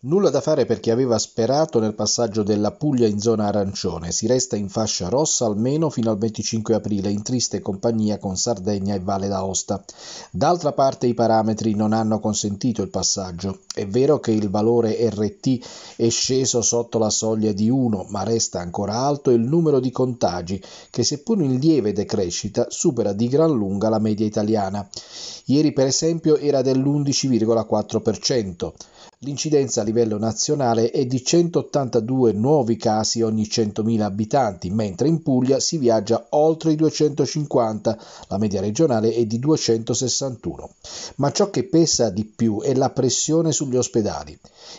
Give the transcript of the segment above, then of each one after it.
Nulla da fare per chi aveva sperato nel passaggio della Puglia in zona arancione, si resta in fascia rossa almeno fino al 25 aprile, in triste compagnia con Sardegna e Valle d'Aosta. D'altra parte i parametri non hanno consentito il passaggio. È vero che il valore RT è sceso sotto la soglia di 1, ma resta ancora alto il numero di contagi, che seppur in lieve decrescita supera di gran lunga la media italiana. Ieri per esempio era dell'11,4%. L'incidenza a livello nazionale è di 182 nuovi casi ogni 100.000 abitanti, mentre in Puglia si viaggia oltre i 250, la media regionale è di 261. Ma ciò che pesa di più è la pressione sugli ospedali.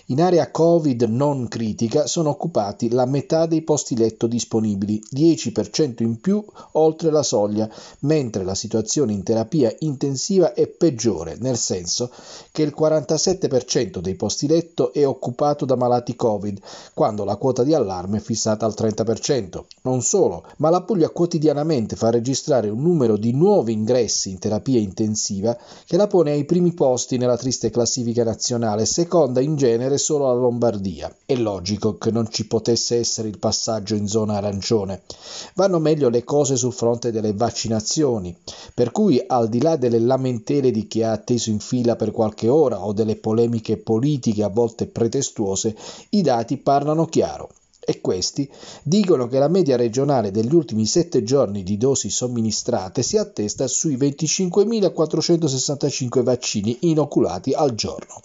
In area Covid non critica sono occupati la metà dei posti letto disponibili, 10% in più oltre la soglia, mentre la situazione in terapia intensiva è peggiore, nel senso che il 47% dei posti stiletto è occupato da malati Covid, quando la quota di allarme è fissata al 30%. Non solo, ma la Puglia quotidianamente fa registrare un numero di nuovi ingressi in terapia intensiva che la pone ai primi posti nella triste classifica nazionale, seconda in genere solo alla Lombardia. È logico che non ci potesse essere il passaggio in zona arancione. Vanno meglio le cose sul fronte delle vaccinazioni, per cui al di là delle lamentele di chi ha atteso in fila per qualche ora o delle polemiche politiche, critiche a volte pretestuose, i dati parlano chiaro e questi dicono che la media regionale degli ultimi sette giorni di dosi somministrate si attesta sui 25.465 vaccini inoculati al giorno.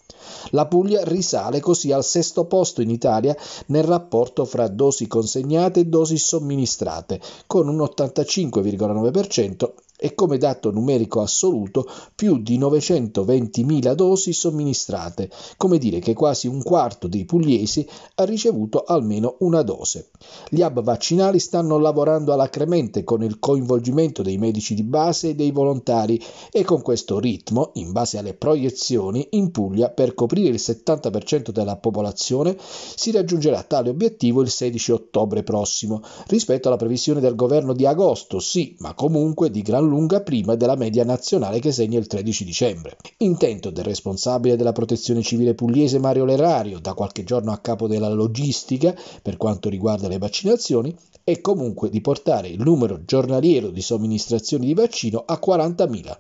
La Puglia risale così al sesto posto in Italia nel rapporto fra dosi consegnate e dosi somministrate, con un 85,9% e come dato numerico assoluto più di 920.000 dosi somministrate, come dire che quasi un quarto dei pugliesi ha ricevuto almeno una dose. Gli hub vaccinali stanno lavorando alacremente con il coinvolgimento dei medici di base e dei volontari e con questo ritmo, in base alle proiezioni, in Puglia per coprire il 70% della popolazione si raggiungerà tale obiettivo il 16 ottobre prossimo, rispetto alla previsione del governo di agosto, sì, ma comunque di gran lunga lunga prima della media nazionale che segna il 13 dicembre. Intento del responsabile della protezione civile pugliese Mario Lerario, da qualche giorno a capo della logistica per quanto riguarda le vaccinazioni, è comunque di portare il numero giornaliero di somministrazioni di vaccino a 40.000.